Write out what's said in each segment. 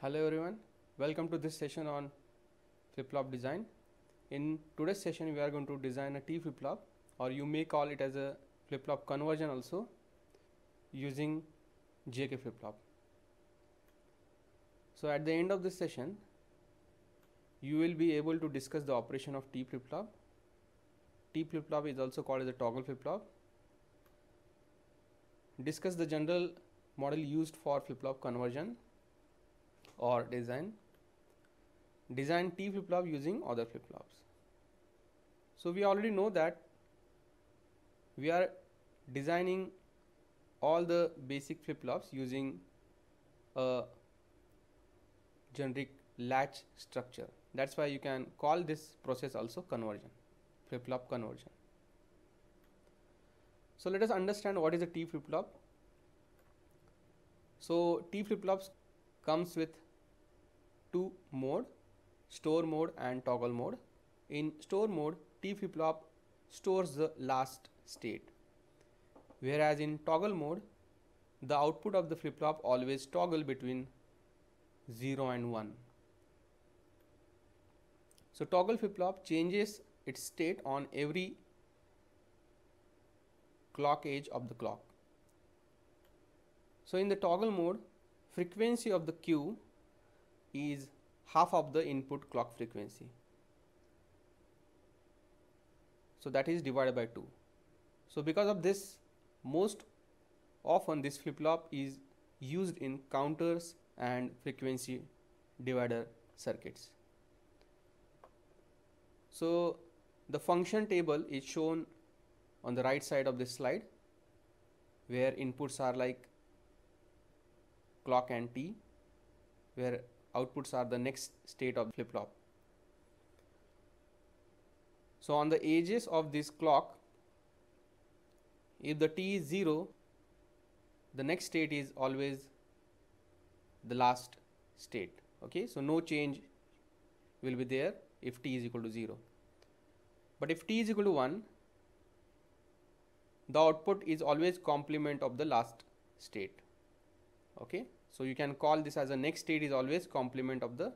Hello everyone, welcome to this session on flip-flop design. In today's session we are going to design a T flip-flop or you may call it as a flip-flop conversion also using JK flip-flop. So at the end of this session you will be able to discuss the operation of T flip-flop. T flip-flop is also called as a toggle flip-flop. Discuss the general model used for flip-flop conversion or design design T flip flop using other flip flops. So we already know that we are designing all the basic flip flops using a generic latch structure. That's why you can call this process also conversion, flip flop conversion. So let us understand what is a T flip flop. So T flip flops comes with two mode store mode and toggle mode in store mode T flip-flop stores the last state whereas in toggle mode the output of the flip-flop always toggle between 0 and 1 so toggle flip-flop changes its state on every clock edge of the clock so in the toggle mode frequency of the queue is half of the input clock frequency. So that is divided by 2. So because of this most often this flip-flop is used in counters and frequency divider circuits. So the function table is shown on the right side of this slide where inputs are like clock and T where outputs are the next state of flip-flop. So on the edges of this clock, if the t is 0, the next state is always the last state. Okay, so no change will be there if t is equal to 0. But if t is equal to 1, the output is always complement of the last state. Okay. So, you can call this as a next state is always complement of the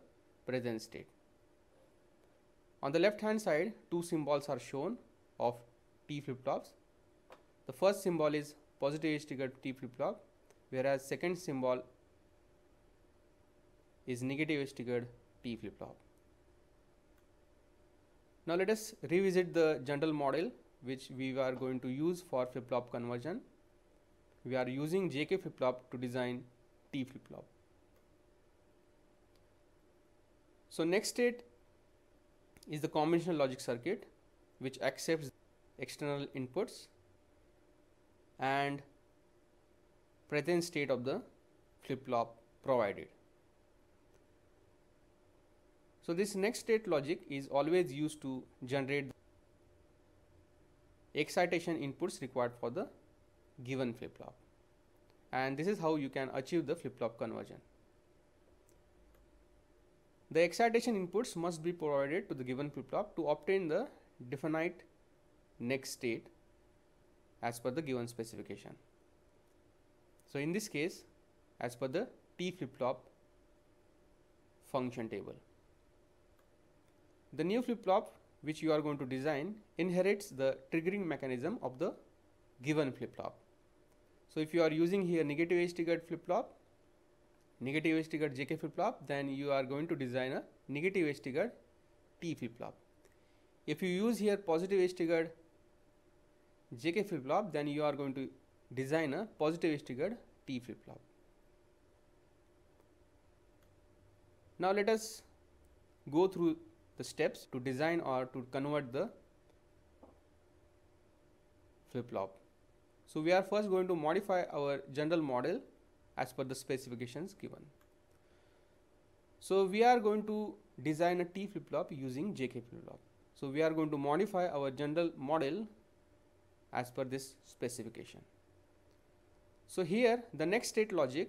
present state. On the left hand side, two symbols are shown of T flip flops. The first symbol is positive edge trigger T flip flop, whereas second symbol is negative edge triggered T flip flop. Now let us revisit the general model which we are going to use for flip flop conversion. We are using JK flip flop to design T flip-flop. So next state is the conventional logic circuit which accepts external inputs and present state of the flip-flop provided. So this next state logic is always used to generate excitation inputs required for the given flip-flop and this is how you can achieve the flip-flop conversion. The excitation inputs must be provided to the given flip-flop to obtain the definite next state as per the given specification. So in this case as per the T flip-flop function table. The new flip-flop which you are going to design inherits the triggering mechanism of the given flip-flop. So if you are using here negative edge triggered flip-flop, negative edge triggered JK flip-flop, then you are going to design a negative edge triggered T flip-flop. If you use here positive edge triggered JK flip-flop, then you are going to design a positive edge triggered T flip-flop. Now let us go through the steps to design or to convert the flip-flop. So we are first going to modify our general model as per the specifications given. So we are going to design a T flip-flop using JK flip-flop. So we are going to modify our general model as per this specification. So here the next state logic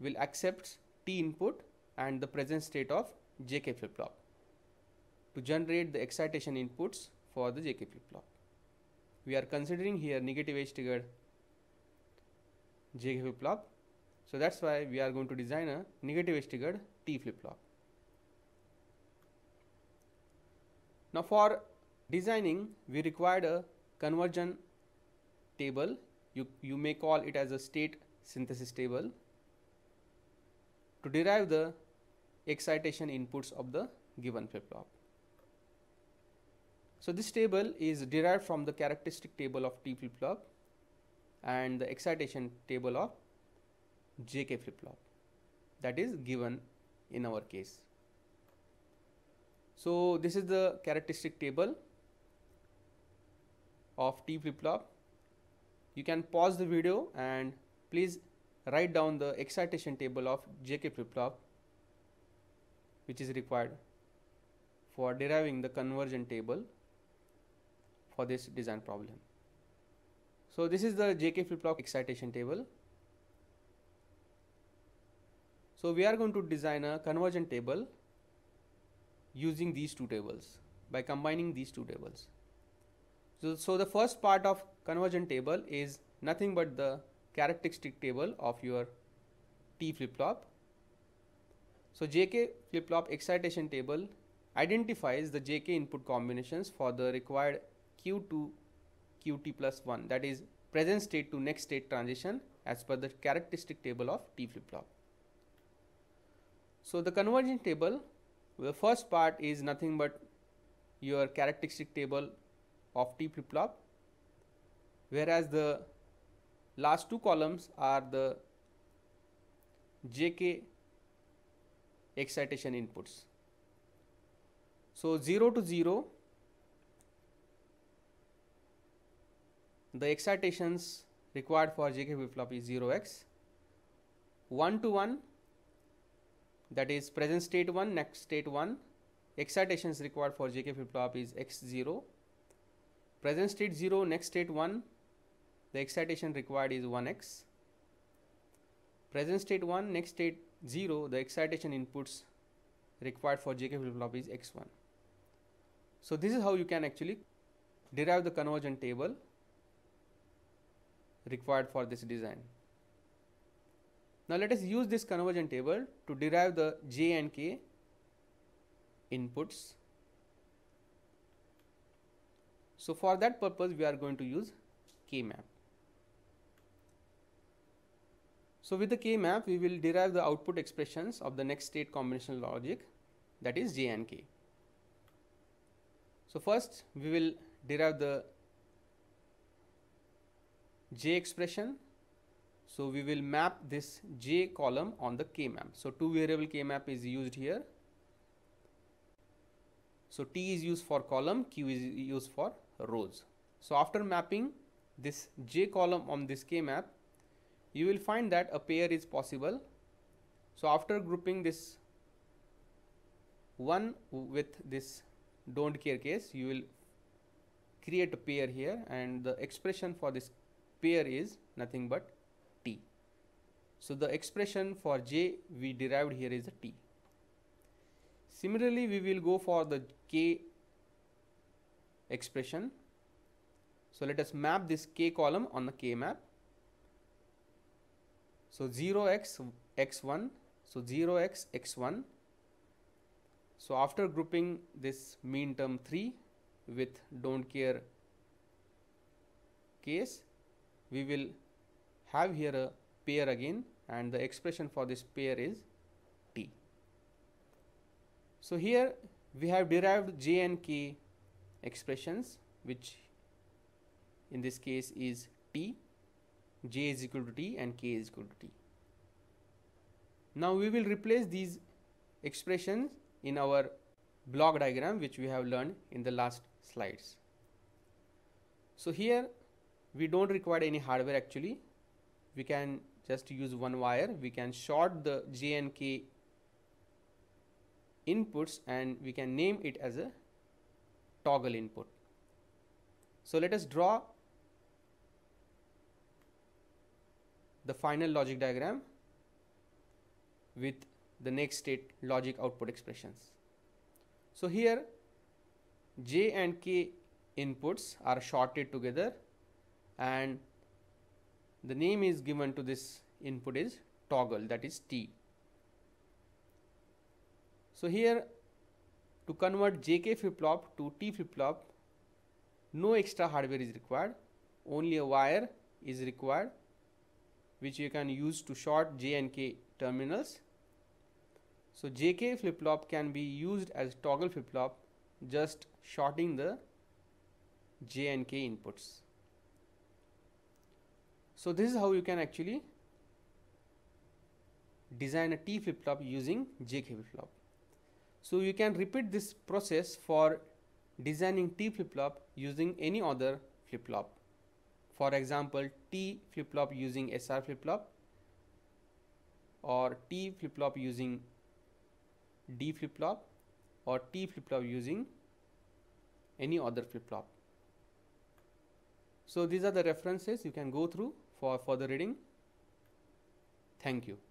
will accept T input and the present state of JK flip-flop to generate the excitation inputs for the JK flip-flop we are considering here negative edge triggered J flip-flop. So that's why we are going to design a negative edge triggered T flip-flop. Now for designing we required a conversion table you, you may call it as a state synthesis table to derive the excitation inputs of the given flip-flop. So this table is derived from the characteristic table of T flip-flop and the excitation table of JK flip-flop that is given in our case. So this is the characteristic table of T flip-flop. You can pause the video and please write down the excitation table of JK flip-flop which is required for deriving the conversion table for this design problem. So this is the JK flip-flop excitation table. So we are going to design a conversion table using these two tables by combining these two tables. So, so the first part of conversion table is nothing but the characteristic table of your T flip-flop. So JK flip-flop excitation table identifies the JK input combinations for the required q to qt plus 1 that is present state to next state transition as per the characteristic table of T flip-flop. So the convergence table the first part is nothing but your characteristic table of T flip-flop whereas the last two columns are the JK excitation inputs. So 0 to 0 the excitations required for JK flip-flop is 0x, 1 to 1 that is present state 1, next state 1, excitations required for JK flip-flop is x0, present state 0, next state 1, the excitation required is 1x, present state 1, next state 0, the excitation inputs required for JK flip-flop is x1. So this is how you can actually derive the convergent table required for this design. Now let us use this conversion table to derive the J and K inputs. So for that purpose we are going to use K-map. So with the K-map we will derive the output expressions of the next state combinational logic that is J and K. So first we will derive the j expression. So we will map this j column on the k map. So two variable k map is used here. So t is used for column, q is used for rows. So after mapping this j column on this k map, you will find that a pair is possible. So after grouping this one with this don't care case, you will create a pair here and the expression for this pair is nothing but T. So the expression for J we derived here is a T. Similarly, we will go for the K expression. So let us map this K column on the K map. So 0x, x1, so 0x, x1. So after grouping this mean term 3 with don't care case, we will have here a pair again and the expression for this pair is t. So, here we have derived j and k expressions which in this case is t, j is equal to t and k is equal to t. Now, we will replace these expressions in our block diagram which we have learned in the last slides. So, here we don't require any hardware actually we can just use one wire we can short the j and k inputs and we can name it as a toggle input so let us draw the final logic diagram with the next state logic output expressions so here j and k inputs are shorted together and the name is given to this input is toggle that is T. So, here to convert JK flip flop to T flip flop no extra hardware is required only a wire is required which you can use to short J and K terminals. So, JK flip flop can be used as toggle flip flop just shorting the J and K inputs. So this is how you can actually design a T flip-flop using JK flip-flop. So you can repeat this process for designing T flip-flop using any other flip-flop. For example, T flip-flop using SR flip-flop or T flip-flop using D flip-flop or T flip-flop using any other flip-flop. So these are the references you can go through for further reading. Thank you.